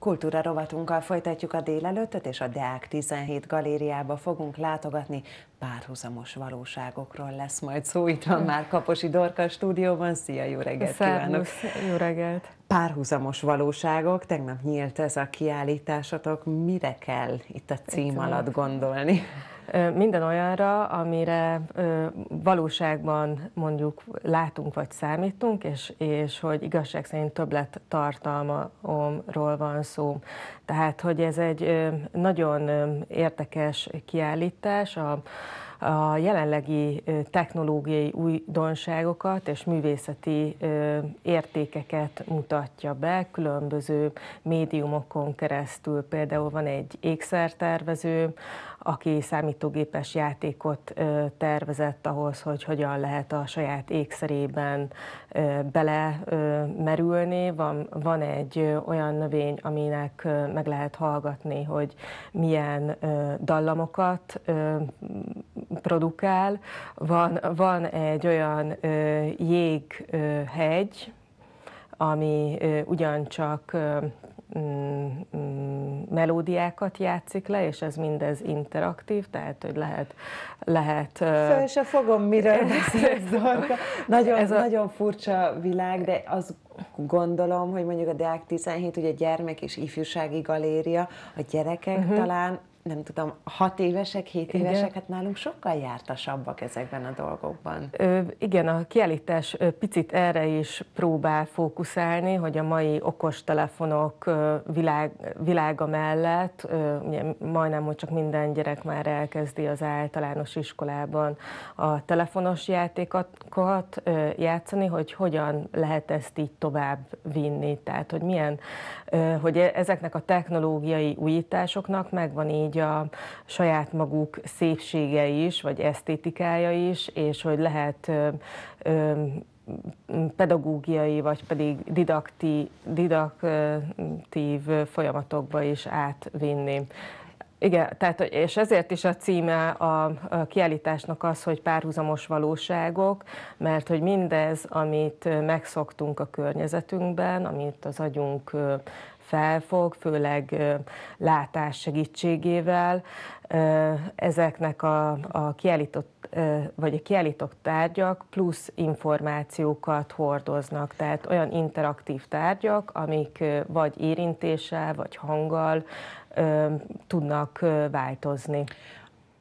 Kultúra rovatunkkal folytatjuk a délelőttet és a Deák 17 galériába fogunk látogatni. Párhuzamos valóságokról lesz majd szó. Itt van már Kaposi Dorka stúdióban. Szia, jó reggelt Szervusz, kívánok! jó reggelt! Párhuzamos valóságok, tegnap nyílt ez a kiállításatok. Mire kell itt a cím Itt alatt gondolni? minden olyanra, amire valóságban mondjuk látunk vagy számítunk, és, és hogy igazság szerint többlet tartalmamról van szó. Tehát, hogy ez egy nagyon érdekes kiállítás, a, a jelenlegi technológiai újdonságokat és művészeti értékeket mutatja be különböző médiumokon keresztül. Például van egy ékszertervező, aki számítógépes játékot tervezett ahhoz, hogy hogyan lehet a saját ékszerében belemerülni. Van, van egy olyan növény, aminek meg lehet hallgatni, hogy milyen dallamokat produkál. Van, van egy olyan jéghegy, ami ugyancsak mm, mm, melódiákat játszik le, és ez mindez interaktív, tehát hogy lehet... lehet szóval se fogom, miről beszélsz, Nagyon, ez a... nagyon furcsa világ, de az gondolom, hogy mondjuk a Deák 17, ugye gyermek és ifjúsági galéria, a gyerekek uh-huh. talán nem tudom, hat évesek, hét igen. évesek, hát nálunk sokkal jártasabbak ezekben a dolgokban. Ö, igen, a kiállítás picit erre is próbál fókuszálni, hogy a mai okostelefonok világ, világa mellett, ugye majdnem, hogy csak minden gyerek már elkezdi az általános iskolában a telefonos játékokat játszani, hogy hogyan lehet ezt így tovább vinni, tehát hogy milyen, hogy e-, ezeknek a technológiai újításoknak megvan így így a saját maguk szépsége is, vagy esztétikája is, és hogy lehet ö, ö, pedagógiai, vagy pedig didakti, didaktív folyamatokba is átvinni. Igen, tehát, és ezért is a címe a kiállításnak az, hogy párhuzamos valóságok, mert hogy mindez, amit megszoktunk a környezetünkben, amit az agyunk felfog, főleg látás segítségével. Ezeknek a, a kiállított vagy a kiállított tárgyak plusz információkat hordoznak, tehát olyan interaktív tárgyak, amik vagy érintéssel, vagy hanggal, tudnak változni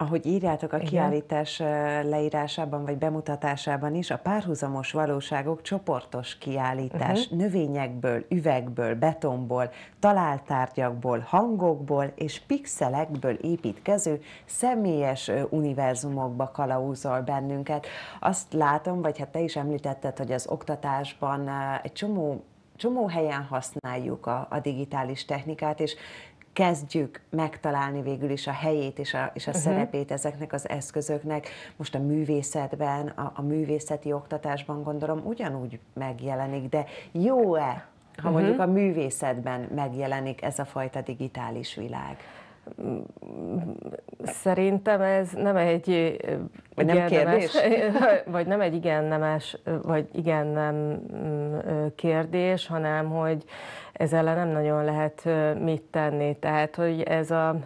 ahogy írjátok a kiállítás Igen. leírásában, vagy bemutatásában is, a párhuzamos valóságok csoportos kiállítás uh-huh. növényekből, üvegből, betonból, találtárgyakból, hangokból és pixelekből építkező személyes univerzumokba kalauzol bennünket. Azt látom, vagy hát te is említetted, hogy az oktatásban egy csomó csomó helyen használjuk a, a digitális technikát, és kezdjük megtalálni végül is a helyét és a, és a uh-huh. szerepét ezeknek az eszközöknek. Most a művészetben, a, a művészeti oktatásban gondolom ugyanúgy megjelenik, de jó-e, ha mhm. mondjuk uh-huh. a művészetben megjelenik ez a fajta digitális világ? Mm, Hát szerintem ez nem egy vagy nem kérdés? Nemes, vagy nem egy igen nemes, vagy igen nem kérdés, hanem hogy ez ellen nem nagyon lehet mit tenni. Tehát, hogy ez a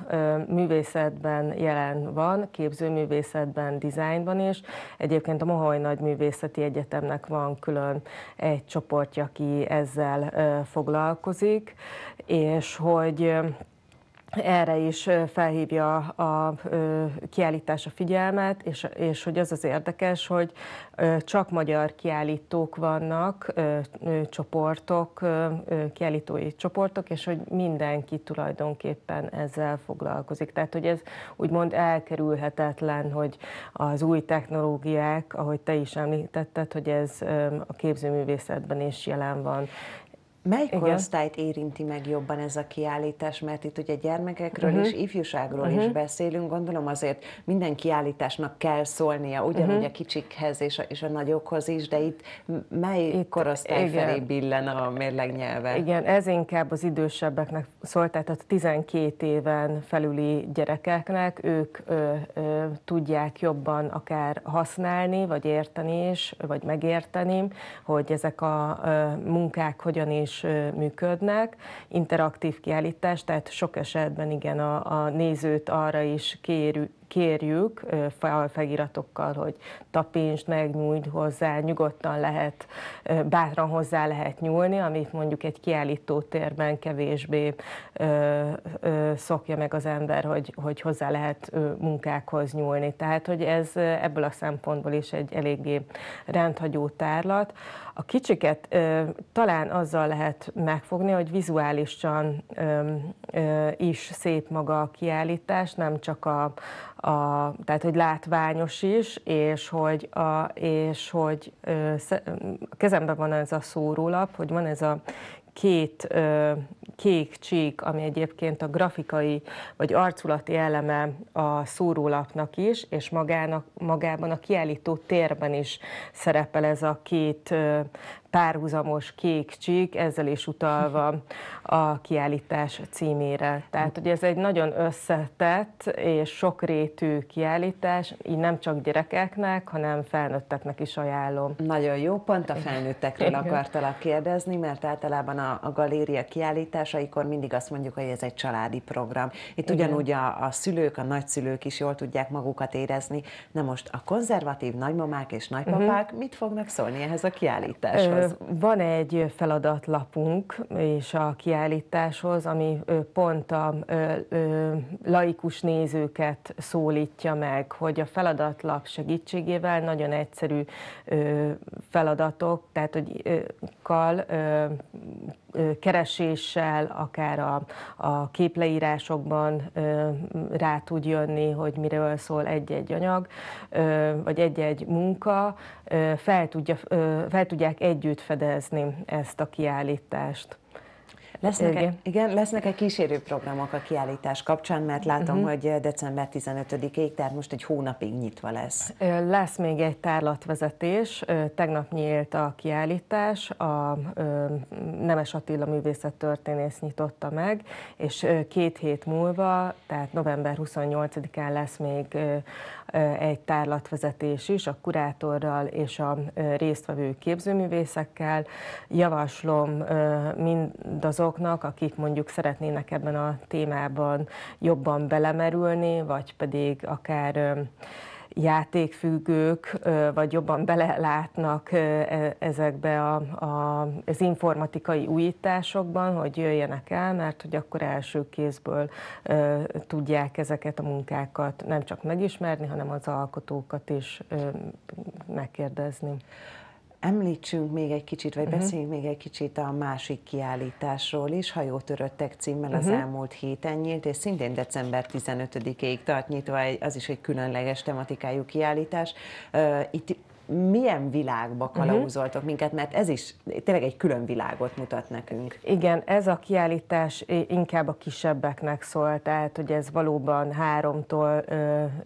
művészetben jelen van, képzőművészetben, dizájnban is. Egyébként a Mohaj Nagy Művészeti Egyetemnek van külön egy csoportja, aki ezzel foglalkozik, és hogy erre is felhívja a, kiállítás a figyelmet, és, és hogy az az érdekes, hogy csak magyar kiállítók vannak, csoportok, kiállítói csoportok, és hogy mindenki tulajdonképpen ezzel foglalkozik. Tehát, hogy ez úgymond elkerülhetetlen, hogy az új technológiák, ahogy te is említetted, hogy ez a képzőművészetben is jelen van, Mely Igen. korosztályt érinti meg jobban ez a kiállítás? Mert itt ugye gyermekekről uh-huh. és ifjúságról uh-huh. is beszélünk, gondolom azért minden kiállításnak kell szólnia, ugyanúgy uh-huh. a kicsikhez és a, és a nagyokhoz is, de itt mely itt, korosztály igen. felé billen a mérlegnyelve? Igen, ez inkább az idősebbeknek szól, tehát a 12 éven felüli gyerekeknek, ők ö, ö, tudják jobban akár használni, vagy érteni is, vagy megérteni, hogy ezek a ö, munkák hogyan is is működnek, interaktív kiállítás, tehát sok esetben igen a, a nézőt arra is kérjük, kérjük feliratokkal, hogy tapintsd meg, nyújt hozzá, nyugodtan lehet, bátran hozzá lehet nyúlni, amit mondjuk egy kiállító térben kevésbé szokja meg az ember, hogy, hogy hozzá lehet munkákhoz nyúlni. Tehát, hogy ez ebből a szempontból is egy eléggé rendhagyó tárlat. A kicsiket talán azzal lehet megfogni, hogy vizuálisan is szép maga a kiállítás, nem csak a, a, tehát hogy látványos is, és hogy, a, és hogy ö, a kezemben van ez a szórólap, hogy van ez a két ö, kék csík, ami egyébként a grafikai vagy arculati eleme a szórólapnak is, és magának, magában a kiállító térben is szerepel ez a két ö, párhuzamos kék csík, ezzel is utalva a kiállítás címére. Tehát ugye ez egy nagyon összetett és sokrétű kiállítás, így nem csak gyerekeknek, hanem felnőtteknek is ajánlom. Nagyon jó, pont a felnőttekről akartalak kérdezni, mert általában a, a galéria kiállításaikor mindig azt mondjuk, hogy ez egy családi program. Itt Igen. ugyanúgy a, a szülők, a nagyszülők is jól tudják magukat érezni. Na most a konzervatív nagymamák és nagypapák uh-huh. mit fognak szólni ehhez a kiállításhoz? Van egy feladatlapunk és a kiállításhoz, ami pont a laikus nézőket szólítja meg, hogy a feladatlap segítségével nagyon egyszerű feladatok, tehát hogy kal kereséssel, akár a, a képleírásokban rá tud jönni, hogy miről szól egy-egy anyag, vagy egy-egy munka, fel, tudja, fel tudják együtt fedezni ezt a kiállítást. Lesznek igen. igen, lesznek egy kísérő programok a kiállítás kapcsán, mert látom, uh-huh. hogy eh, december 15-ig, tehát most egy hónapig nyitva lesz. Lesz még egy tárlatvezetés, tegnap nyílt a kiállítás, a Nemes Attila művészettörténész nyitotta meg, és két hét múlva, tehát november 28-án lesz még egy tárlatvezetés is a kurátorral és a résztvevő képzőművészekkel. Javaslom mindazok, azoknak, akik mondjuk szeretnének ebben a témában jobban belemerülni, vagy pedig akár játékfüggők, vagy jobban belelátnak e, ezekbe a, a, az informatikai újításokban, hogy jöjjenek el, mert hogy akkor első kézből tudják ezeket a munkákat nem csak megismerni, hanem az alkotókat is megkérdezni. Említsünk még egy kicsit, vagy uh-huh. beszéljünk még egy kicsit a másik kiállításról is, Hajótöröttek címmel uh-huh. az mhm. elmúlt héten nyílt, és szintén december 15-ig tart nyitva, az is egy különleges tematikájú kiállítás. Itt milyen világba mhm. kalauzoltok uh-huh. minket, mert ez is tényleg egy külön világot mutat nekünk. Igen, ez a kiállítás inkább a kisebbeknek szól, tehát hogy ez valóban 3-tól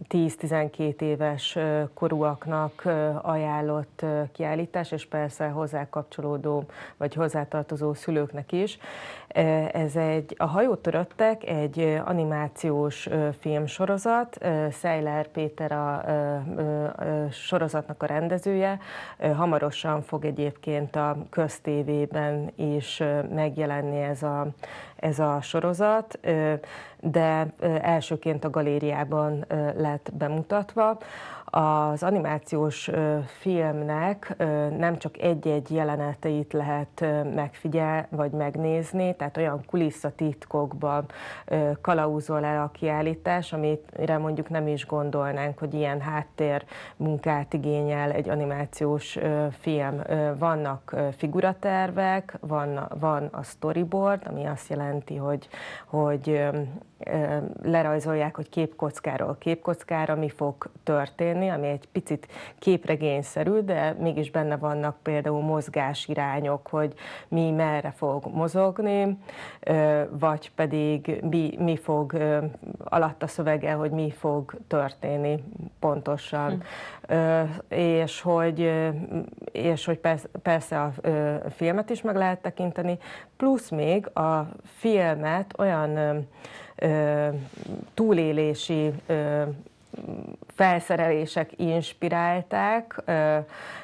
10-12 éves korúaknak ajánlott kiállítás, és persze hozzá kapcsolódó vagy hozzátartozó szülőknek is. Ez egy, a hajótöröttek egy animációs filmsorozat, Szejler Péter a, a, a sorozatnak a rendező, rendezője. Hamarosan fog egyébként a köztévében is megjelenni ez a, ez a sorozat de elsőként a galériában lett bemutatva. Az animációs filmnek nem csak egy-egy jeleneteit lehet megfigyel vagy megnézni, tehát olyan kulisszatitkokban kalauzol el a kiállítás, amire mondjuk nem is gondolnánk, hogy ilyen háttér munkát igényel egy animációs film. Vannak figuratervek, van, van a storyboard, ami azt jelenti, hogy, hogy lerajzolják, hogy képkockáról képkockára mi fog történni, ami egy picit képregényszerű, de mégis benne vannak például mozgásirányok, hogy mi merre fog mozogni, vagy pedig mi, mi fog alatt a szövege, hogy mi fog történni pontosan. Hm. És hogy, és hogy persze, persze a filmet is meg lehet tekinteni, plusz még a filmet olyan túlélési felszerelések inspirálták,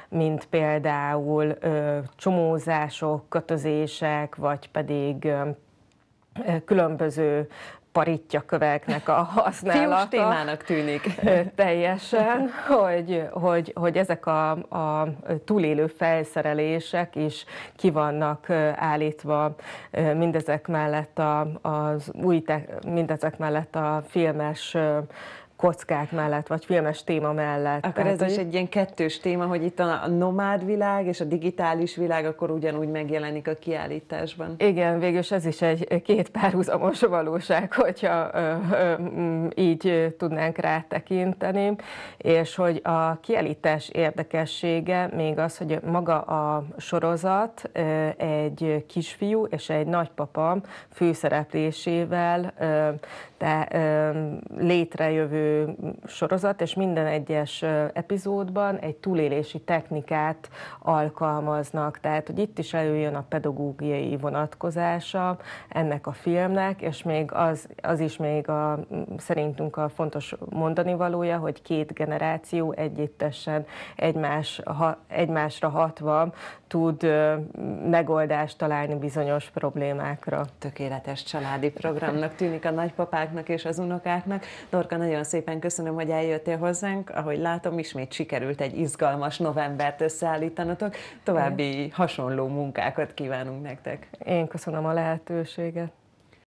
mint például csomózások, kötözések, vagy pedig különböző köveknek a használata. Fiús témának tűnik. Teljesen, hogy, hogy, hogy ezek a, a túlélő felszerelések is ki vannak állítva mindezek mellett a, az új, mindezek mellett a filmes kockák mellett, vagy filmes téma mellett. Akkor Tehát, ez is egy ilyen kettős téma, hogy itt a nomád világ és a digitális világ akkor ugyanúgy megjelenik a kiállításban. Igen, végülis ez is egy két párhuzamos valóság, hogyha ö, ö, mm, így tudnánk rá tekinteni, és hogy a kiállítás érdekessége még az, hogy maga a sorozat egy kisfiú és egy nagypapa főszereplésével te létrejövő sorozat, és minden egyes epizódban egy túlélési technikát alkalmaznak. Tehát, hogy itt is előjön a pedagógiai vonatkozása ennek a filmnek, és még az, az is még a, szerintünk a fontos mondani valója, hogy két generáció együttesen egymás, ha, egymásra hatva tud megoldást találni bizonyos problémákra. Tökéletes családi programnak tűnik a nagypapák unokáknak és az unokáknak. Dorka, nagyon szépen köszönöm, hogy eljöttél hozzánk. Ahogy látom, ismét sikerült egy izgalmas novembert összeállítanatok. További hasonló munkákat kívánunk nektek. Én köszönöm a lehetőséget.